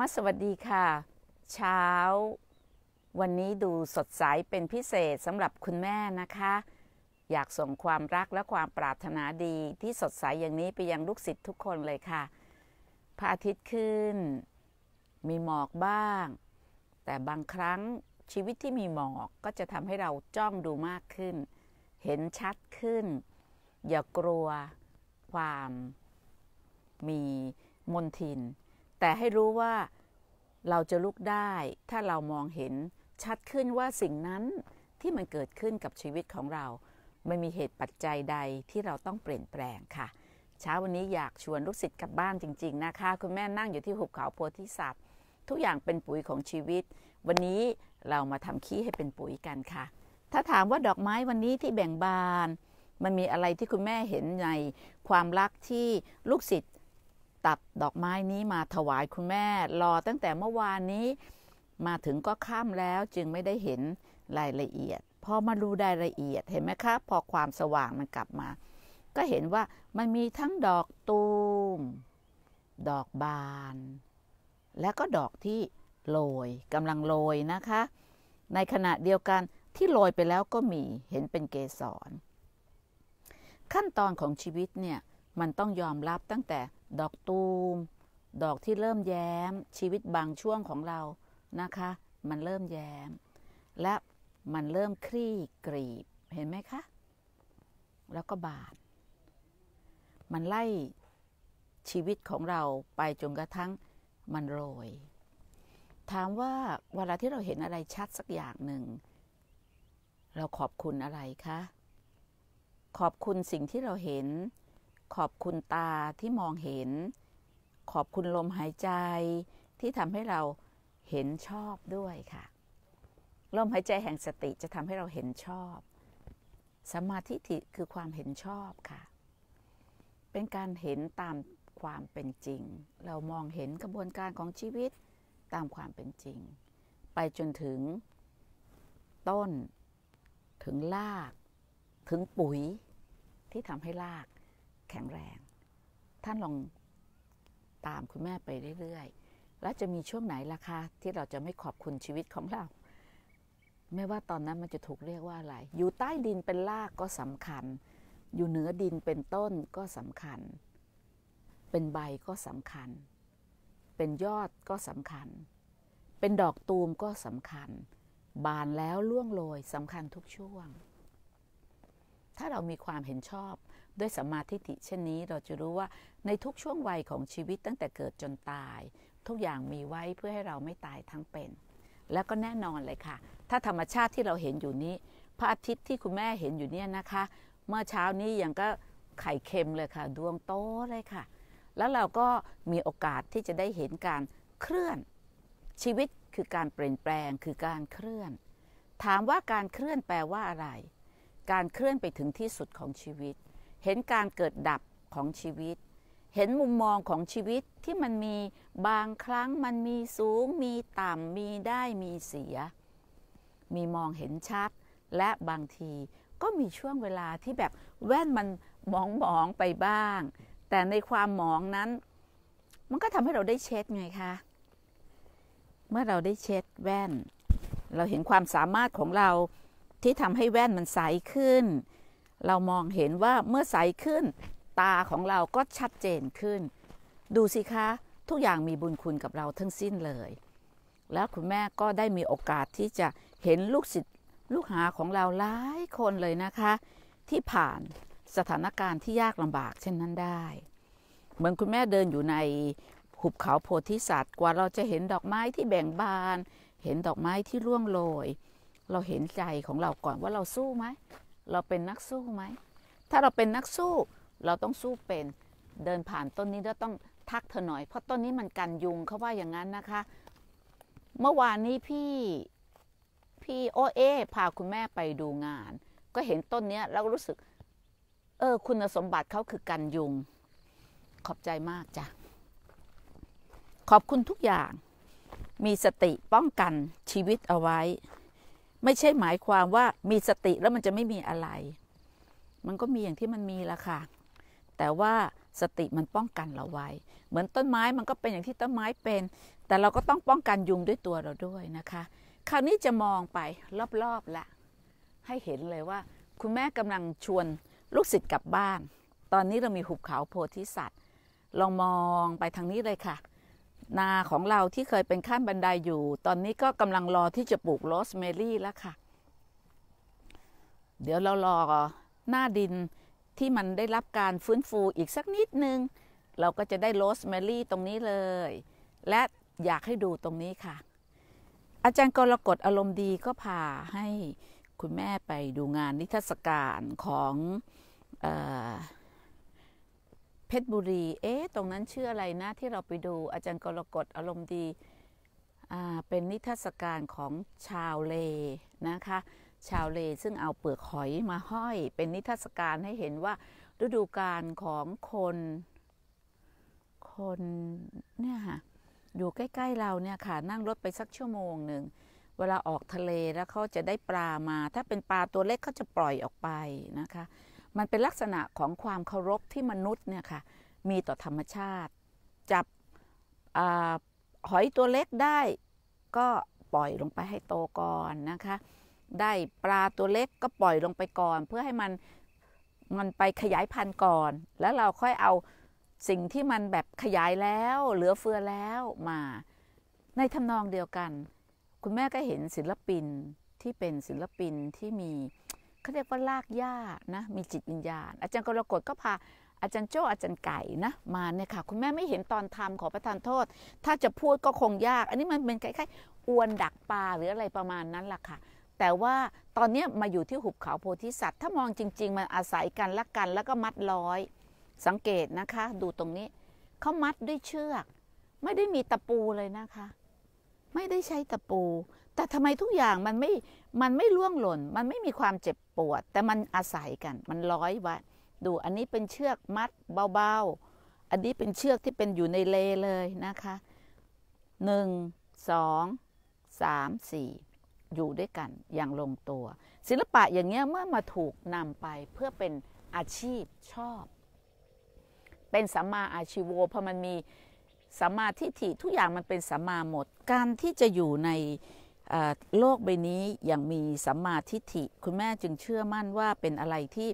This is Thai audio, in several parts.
มสวัสดีค่ะ เช้าวันนี้ดูสดใสเป็นพิเศษสำหรับคุณแม่นะคะ อยากส่งความรักและความปรารถนาดี ที่สดใสอย่างนี้ไปยังลูกศิษย์ทุกคนเลยค่ะพระอาทิตย์ขึ้นมีหมอกบ้าง แต่บางครั้งชีวิตที่มีหมอกก็จะทำให้เราจ้องดูมากขึ้น เห็นชัดขึ้น อย่ากลัวความมีมนทินแต่ให้รู้ว่าเราจะลุกได้ ถ้าเรามองเห็นชัดขึ้นว่าสิ่งนั้นที่มันเกิดขึ้นกับชีวิตของเรา ไม่มีเหตุปัจจัยใดที่เราต้องเปลี่ยนแปลงค่ะ เช้าวันนี้อยากชวนลูกศิษย์กลับบ้านจริงๆนะคะ คุณแม่นั่งอยู่ที่หุบเขาโพธิสัตว์ ทุกอย่างเป็นปุ๋ยของชีวิต วันนี้เรามาทำขี้ให้เป็นปุ๋ยกันค่ะ ถ้าถามว่าดอกไม้วันนี้ที่แบ่งบาน มันมีอะไรที่คุณแม่เห็นในความรักที่ลูกศิษย์ตัดดอกไม้นี้มาถวายคุณแม่รอตั้งแต่เมื่อวานนี้มาถึงก็ข้ามแล้วจึงไม่ได้เห็นรายละเอียดพอมาดูรายละเอียดเห็นไหมคะ พอความสว่างมันกลับมา ก็เห็นว่ามันมีทั้งดอกตูมดอกบาน และก็ดอกที่โรยกำลังโรยนะคะ ในขณะเดียวกันที่โรยไปแล้วก็มีเห็นเป็นเกสร ขั้นตอนของชีวิต เนี่ย มันต้องยอมรับตั้งแต่ดอกตูมดอกที่เริ่มแย้ม ชีวิตบางช่วงของเรานะคะ มันเริ่มแย้ม และมันเริ่มคลี่กรีบเห็นไหมคะ แล้วก็บาดมันไล่ชีวิตของเราไปจนกระทั่งมันโรย ถามว่าเวลาที่เราเห็นอะไรชัดสักอย่างหนึ่ง เราขอบคุณอะไรคะ ขอบคุณสิ่งที่เราเห็นขอบคุณตาที่มองเห็น ขอบคุณลมหายใจที่ทำให้เราเห็นชอบด้วยค่ะ ลมหายใจแห่งสติจะทำให้เราเห็นชอบ สมาธิิคือความเห็นชอบค่ะ เป็นการเห็นตามความเป็นจริง เรามองเห็นกระบวนการของชีวิตตามความเป็นจริง ไปจนถึง ต้นถึงรากถึงปุ๋ยที่ทำให้รากแข็งแรง ท่านลองตามคุณแม่ไปเรื่อยๆ แล้วจะมีช่วงไหนล่ะคะที่เราจะไม่ขอบคุณชีวิตของเรา ไม่ว่าตอนนั้นมันจะถูกเรียกว่าอะไร อยู่ใต้ดินเป็นรากก็สำคัญ อยู่เหนือดินเป็นต้นก็สำคัญ เป็นใบก็สำคัญ เป็นยอดก็สำคัญ เป็นดอกตูมก็สำคัญ บานแล้วล่วงโรยสำคัญทุกช่วง ถ้าเรามีความเห็นชอบด้วยสมาธิฏิเช่นนี้เราจะรู้ว่าในทุกช่วงวัยของชีวิตตั้งแต่เกิดจนตาย ทุกอย่างมีไว้เพื่อให้เราไม่ตายทั้งเป็น แล้วก็แน่นอนเลยค่ะ ถ้าธรรมชาติที่เราเห็นอยู่นี้ พระอาทิตย์ที่คุณแม่เห็นอยู่เนี่ยนะคะ เมื่อเช้านี้ยังก็ไข่เค็มเลยค่ะ ดวงโตเลยค่ะ แล้วเราก็มีโอกาสที่จะได้เห็นการเคลื่อนชีวิตคือการเปลี่ยนแปลงคือการเคลื่อน ถามว่าการเคลื่อนแปลว่าอะไร การเคลื่อนไปถึงที่สุดของชีวิตเห็นการเกิดดับของชีวิต เห็นมุมมองของชีวิตที่มันมีบางครั้งมันมีสูงมีต่ำมีได้มีเสีย มีมองเห็นชัดและบางทีก็มีช่วงเวลาที่แบบแว่นมันมองมองไปบ้าง แต่ในความมองนั้นมันก็ทำให้เราได้เช็ดไงคะเมื่อเราได้เช็ดแว่น เราเห็นความสามารถของเราที่ทำให้แว่นมันใสขึ้นเรามองเห็นว่าเมื่อใสขึ้น ตาของเราก็ชัดเจนขึ้น ดูสิคะ ทุกอย่างมีบุญคุณกับเราทั้งสิ้นเลย แล้วคุณแม่ก็ได้มีโอกาสที่จะเห็นลูกศิษย์ลูกหาของเราหลายคนเลยนะคะ ที่ผ่านสถานการณ์ที่ยากลำบากเช่นนั้นได้ เหมือนคุณแม่เดินอยู่ในหุบเขาโพธิสัตว์กว่าเราจะเห็นดอกไม้ที่แบ่งบาน เห็นดอกไม้ที่ร่วงโรย เราเห็นใจของเราก่อนว่าเราสู้ไหมเราเป็นนักสู้ไหม ถ้าเราเป็นนักสู้ เราต้องสู้เป็น เดินผ่านต้นนี้แล้วต้องทักเธอหน่อย เพราะต้นนี้มันกันยุงเขาว่าอย่างนั้นนะคะ เมื่อวานนี้พี่พี่ โอเอพาคุณแม่ไปดูงาน ก็เห็นต้นนี้แล้วรู้สึก เออ คุณสมบัติเขาคือกันยุง ขอบใจมากจ้ะ ขอบคุณทุกอย่าง มีสติป้องกันชีวิตเอาไว้ไม่ใช่หมายความว่ามีสติแล้วมันจะไม่มีอะไร มันก็มีอย่างที่มันมีละค่ะ แต่ว่าสติมันป้องกันเราไว้ เหมือนต้นไม้มันก็เป็นอย่างที่ต้นไม้เป็น แต่เราก็ต้องป้องกันยุงด้วยตัวเราด้วยนะคะ คราวนี้จะมองไปรอบๆละ ให้เห็นเลยว่า คุณแม่กำลังชวน ลูกศิษย์กลับบ้าน ตอนนี้เรามีหุบเขาโพธิสัตว์ ลองมองไปทางนี้เลยค่ะนาของเราที่เคยเป็นขั้นบันไดอยู่ ตอนนี้ก็กำลังรอที่จะปลูกโรสเมรี่แล้วค่ะ เดี๋ยวเรารอหน้าดินที่มันได้รับการฟื้นฟูอีกสักนิดนึง เราก็จะได้โรสเมรี่ตรงนี้เลย และอยากให้ดูตรงนี้ค่ะ อาจารย์กรกฎอารมณ์ดีก็พาให้คุณแม่ไปดูงานนิทรรศการของอเพชรบุรี เอ๊ะ ตรงนั้นชื่ออะไรนะที่เราไปดู อาจารย์กรกฎอารมณ์ดีอ่าเป็นนิทรรศการของชาวเลนะคะ ชาวเลซึ่งเอาเปลือกหอยมาห้อย เป็นนิทรรศการให้เห็นว่าฤดูกาลของคน คนเนี่ยค่ะ อยู่ใกล้ๆ เราเนี่ยค่ะ นั่งรถไปสักชั่วโมงหนึ่ง เวลาออกทะเลแล้วเขาจะได้ปลามา ถ้าเป็นปลาตัวเล็ก เขาจะปล่อยออกไปนะคะมันเป็นลักษณะของความเคารพที่มนุษย์เนี่ยค่ะมีต่อธรรมชาติ จับอหอยตัวเล็กได้ก็ปล่อยลงไปให้โตก่อนนะคะ ได้ปลาตัวเล็กก็ปล่อยลงไปก่อน เพื่อให้มันมันไปขยายพันธุ์ก่อน แล้วเราค่อยเอาสิ่งที่มันแบบขยายแล้ว เหลือเฟือแล้วมาในทำนองเดียวกัน คุณแม่ก็เห็นศิลปินที่เป็นศิลปินที่มีเขาเรียกว่าลากหญ้านะ มีจิตวิญญาณ อาจารย์กรกฎก็พาอาจารย์โจ้อาจารย์ไก่นะ มาเนี่ยค่ะ คุณแม่ไม่เห็นตอนทำขอประทานโทษ ถ้าจะพูดก็คงยาก อันนี้มันเป็นคล้ายๆ อวนดักปลาหรืออะไรประมาณนั้นล่ะค่ะ แต่ว่าตอนนี้มาอยู่ที่หุบเขาโพธิสัตว์ ถ้ามองจริงๆมันอาศัยกันละกัน แล้วก็มัดร้อย สังเกตนะคะ ดูตรงนี้เขามัดด้วยเชือก ไม่ได้มีตะปูเลยนะคะ ไม่ได้ใช้ตะปูแต่ทำไมทุกอย่างมันไม่ มันไม่ล่วงหล่น มันไม่มีความเจ็บปวด แต่มันอาศัยกัน มันร้อยไว้ดู อันนี้เป็นเชือกมัดเบาๆอันนี้เป็นเชือกที่เป็นอยู่ในเลเลยนะคะ หนึ่ง สอง สาม สี่ อยู่ด้วยกัน อย่างลงตัว ศิลปะอย่างเงี้ยเมื่อมาถูกนำไปเพื่อเป็นอาชีพชอบ เป็นสัมมาอาชีโะเพราะมันมีสัมมาทิฏฐิทุกอย่างมันเป็นสัมมาหมด การที่จะอยู่ในโลกใบนี้อย่างมีสัมมาทิฏฐิคุณแม่จึงเชื่อมั่นว่าเป็นอะไรที่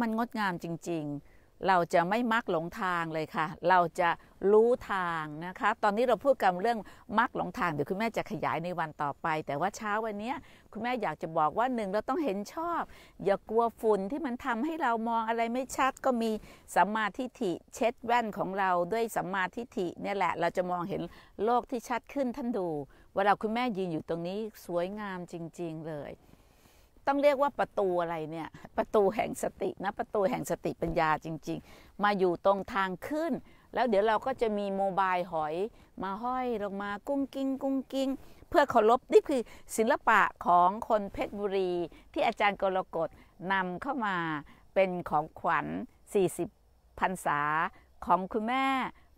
มันงดงามจริงๆ เราจะไม่มักหลงทางเลยค่ะเราจะรู้ทางนะคะ ตอนนี้เราพูดกันเรื่องมรรคหลงทาง เดี๋ยวคุณแม่จะขยายในวันต่อไป แต่ว่าเช้าวันนี้คุณแม่อยากจะบอกว่าหนึ่งเราต้องเห็นชอบ อย่ากลัวฝุ่นที่มันทำให้เรามองอะไรไม่ชัดก็มีสัมมาทิฏฐิเช็ดแว่นของเราด้วยสัมมาทิฏฐิเนี่ยแหละ เราจะมองเห็นโลกที่ชัดขึ้นท่านดู เวลาคุณแม่ยืนอยู่ตรงนี้สวยงามจริง ๆเลย ต้องเรียกว่าประตูอะไรเนี่ยประตูแห่งสตินะประตูแห่งสติปัญญาจริง ๆ มาอยู่ตรงทางขึ้นแล้วเดี๋ยวเราก็จะมีโมบายหอย มาห้อยลงมากุ้งกิ้งกุ้งกิ้งเพื่อเคารพนี่คือศิลปะของคนเพชรบุรี ที่อาจารย์กรกฎนำเข้ามาเป็นของขวัญ 40พรรษาของคุณแม่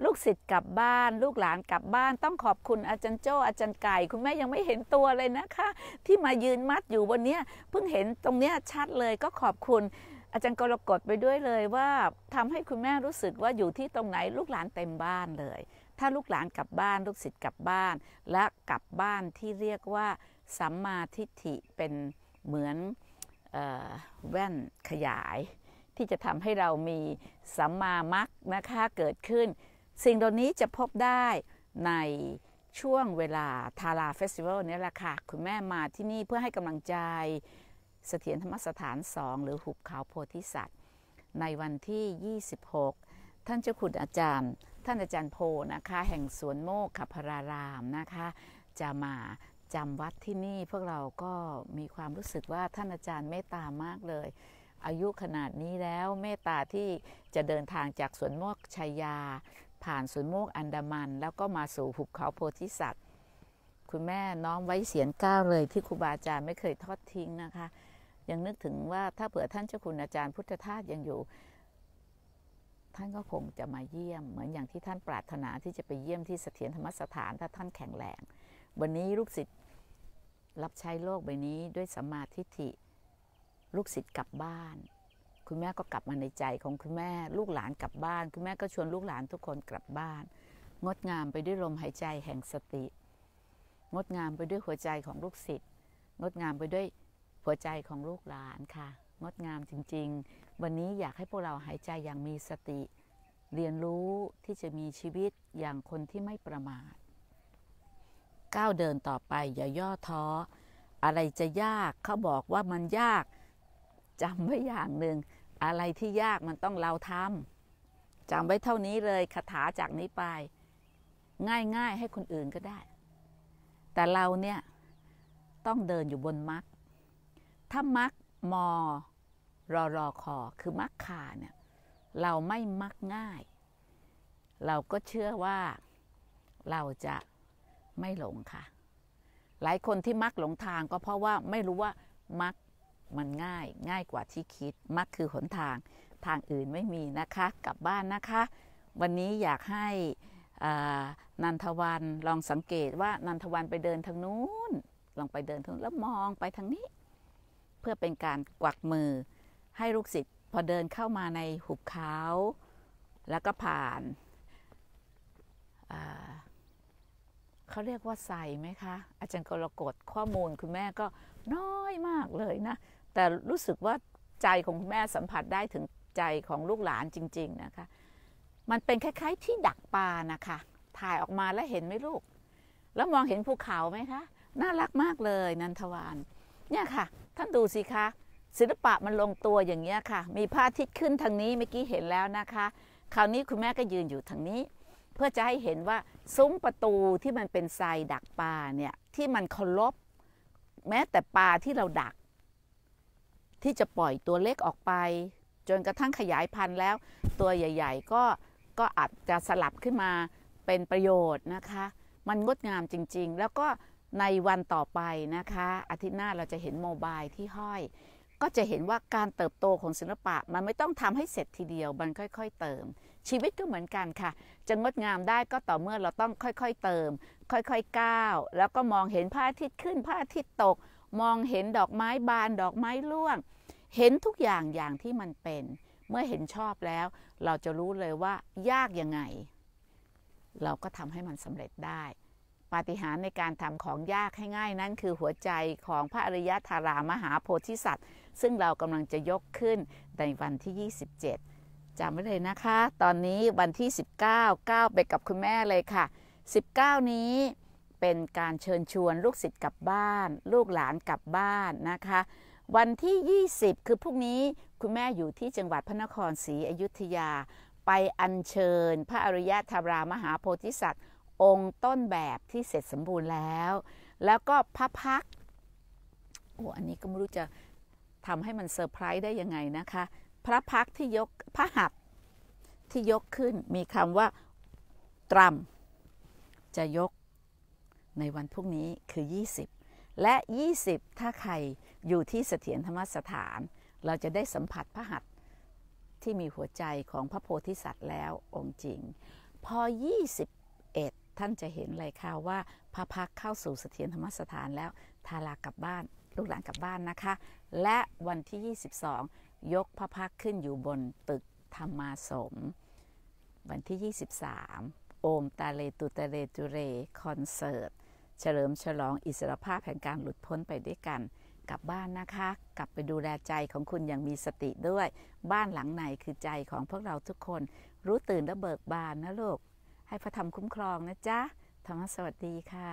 ลูกศิษย์กลับบ้าน ลูกหลานกลับบ้าน ต้องขอบคุณอาจารย์โจ้อาจารย์ไก่คุณแม่ยังไม่เห็นตัวเลยนะคะ ที่มายืนมัดอยู่บนนี้เพิ่งเห็นตรงเนี้ยชัดเลยก็ขอบคุณอาจารย์กรกฎไปด้วยเลยว่าทำให้คุณแม่รู้สึกว่าอยู่ที่ตรงไหนลูกหลานเต็มบ้านเลย ถ้าลูกหลานกลับบ้านลูกศิษย์กลับบ้าน และกลับบ้านที่เรียกว่าสัมมาทิฏฐิเป็นเหมือนแว่นขยาย ที่จะทำให้เรามีสัมมามัคนะคะเกิดขึ้นสิ่งเหล่านี้จะพบได้ในช่วงเวลาทาราเฟสติวัลนี่แหละค่ะคุณแม่มาที่นี่เพื่อให้กำลังใจเสถียรธรรมสถานสองหรือหุบเขาโพธิสัตว์ ในวันที่ 26 ท่านเจ้าคุณอาจารย์ ท่านอาจารย์โพนะคะ แห่งสวนโมกขพรารามนะคะ จะมาจำวัดที่นี่ พวกเราก็มีความรู้สึกว่าท่านอาจารย์เมตตามากเลย อายุขนาดนี้แล้วเมตตาที่จะเดินทางจากสวนโมกชายา ผ่านสวนโมกอันดามัน แล้วก็มาสู่หุบเขาโพธิสัตว์ คุณแม่น้องไว้เสียนก้าวเลยที่ครูบาอาจารย์ไม่เคยทอดทิ้งนะคะยังนึกถึงว่าถ้าเผื่อท่านเจ้าคุณอาจารย์พุทธทาสยังอยู่ ท่านก็คงจะมาเยี่ยมเหมือนอย่างที่ท่านปรารถนาที่จะไปเยี่ยม ที่เสถียรธรรมสถานถ้าท่านแข็งแรงวันนี้ลูกศิษย์รับใช้โลกใบนี้ด้วยสัมมาทิฏฐิลูกศิษย์กลับบ้าน คุณแม่ก็กลับมาในใจของคุณแม่ลูกหลานกลับบ้านคุณแม่ก็ชวนลูกหลานทุกคนกลับบ้าน งดงามไปด้วยลมหายใจแห่งสติงดงามไปด้วยหัวใจของลูกศิษย์งดงามไปด้วยหัวใจของลูกหลานค่ะงดงามจริงๆ วันนี้อยากให้พวกเราหายใจอย่างมีสติ เรียนรู้ที่จะมีชีวิตอย่างคนที่ไม่ประมาทก้าวเดินต่อไป อย่าย่อท้ออะไรจะยากเขาบอกว่ามันยากจำไว้อย่างหนึ่งอะไรที่ยากมันต้องเราทำจำไว้เท่านี้เลยคาถาจากนี้ไป ง่ายๆให้คนอื่นก็ได้ แต่เราเนี่ยต้องเดินอยู่บนมรรคถ้ามักมอรอรอคอคือมักคาเนี่ยเราไม่มักง่าย เราก็เชื่อว่าเราจะไม่หลงค่ะ หลายคนที่มักหลงทางก็เพราะว่าไม่รู้ว่ามักมันง่ายง่ายกว่าที่คิดมักคือหนทางทางอื่นไม่มีนะคะกลับบ้านนะคะ วันนี้อยากให้นันทวันลองสังเกตว่านันทวันไปเดินทางนู้น ลองไปเดินทางแล้วมองไปทางนี้พื่อเป็นการกวักมือให้ลูกศิษย์พอเดินเข้ามาในหุบเขาแล้วก็ผ่านเขาเรียกว่าใส่ไหมคะ อาจารย์กรกฎข้อมูลคุณแม่ก็น้อยมากเลยนะแต่รู้สึกว่าใจของคุณแม่สัมผัสได้ถึงใจของลูกหลานจริง ๆนะคะ มันเป็นคล้าย ๆที่ดักปลานะคะ ถ่ายออกมาแล้วเห็นไหมลูก แล้วมองเห็นภูเขาไหมคะ น่ารักมากเลยนันทวานเนี่ยค่ะท่านดูสิคะศิลปะมันลงตัวอย่างเงี้ยค่ะ มีพระอาทิตย์ขึ้นทางนี้เมื่อกี้เห็นแล้วนะคะ คราวนี้คุณแม่ก็ยืนอยู่ทางนี้ เพื่อจะให้เห็นว่าซุ้มประตูที่มันเป็นทรายดักปลาเนี่ยที่มันเคารพแม้แต่ปลาที่เราดัก ที่จะปล่อยตัวเล็กออกไป จนกระทั่งขยายพันธุ์แล้ว ตัวใหญ่ ๆ ก็ก็อาจจะสลับขึ้นมาเป็นประโยชน์นะคะ มันงดงามจริง ๆ แล้วก็ในวันต่อไปนะคะ อาทิตย์หน้าเราจะเห็นโมบายที่ห้อย ก็จะเห็นว่าการเติบโตของศิลปะ มันไม่ต้องทำให้เสร็จทีเดียวมันค่อย ๆ เติม ชีวิตก็เหมือนกันค่ะจะงดงามได้ก็ต่อเมื่อเราต้องค่อยๆเติม ค่อยๆก้าว แล้วก็มองเห็นพระอาทิตย์ขึ้นพระอาทิตย์ตกมองเห็นดอกไม้บาน ดอกไม้ร่วง เห็นทุกอย่างอย่างที่มันเป็น เมื่อเห็นชอบแล้ว เราจะรู้เลยว่ายากยังไง เราก็ทำให้มันสำเร็จได้ปาฏิหาริย์ในการทำของยากให้ง่ายนั้นคือหัวใจของพระอริยธารามหาโพธิสัตว์ ซึ่งเรากำลังจะยกขึ้นในวันที่ 27จำไว้เลยนะคะ ตอนนี้วันที่ 19ก้าไปกับคุณแม่เลยค่ะ 19 นี้เป็นการเชิญชวนลูกศิษย์กลับบ้าน ลูกหลานกลับบ้านนะคะ วันที่ 20 คือพรุ่งนี้คุณแม่อยู่ที่จังหวัดพระนครศรีอยุธยาไปอัญเชิญ พระอริยธารามหาโพธิสัตว์องค์ต้นแบบที่เสร็จสมบูรณ์แล้ว แล้วก็พระพักโอ้อันนี้ก็ไม่รู้จะทำให้มันเซอร์ไพรส์ได้ยังไงนะคะ พระพักที่ยก พระหัตถ์ที่ยกขึ้นมีคำว่าตรมจะยกในวันพรุ่งนี้คือ 20 และ 20 ถ้าใครอยู่ที่เสถียรธรรมสถาน เราจะได้สัมผัสพระหัตถ์ที่มีหัวใจของพระโพธิสัตว์แล้วองค์จริง พอ 21ท่านจะเห็นเลยค่ะว่าพระพักเข้าสู่เสถียรธรรมสถานแล้ว ทารากลับบ้านลูกหลานกลับบ้านนะคะ และวันที่ 22 ยกพระพักขึ้นอยู่บนตึกธรรมาสมวันที่ 23 โอมตาเลตุตาเลตุเรคอนเสิร์ตเฉลิมฉลองอิสรภาพแห่งการหลุดพ้นไปด้วยกันกลับบ้านนะคะ กลับไปดูแลใจของคุณอย่างมีสติด้วย บ้านหลังไหนคือใจของพวกเราทุกคนรู้ตื่นและเบิกบานนะลูกให้พระธรรมคุ้มครองนะจ๊ะธรรมสวัสดีค่ะ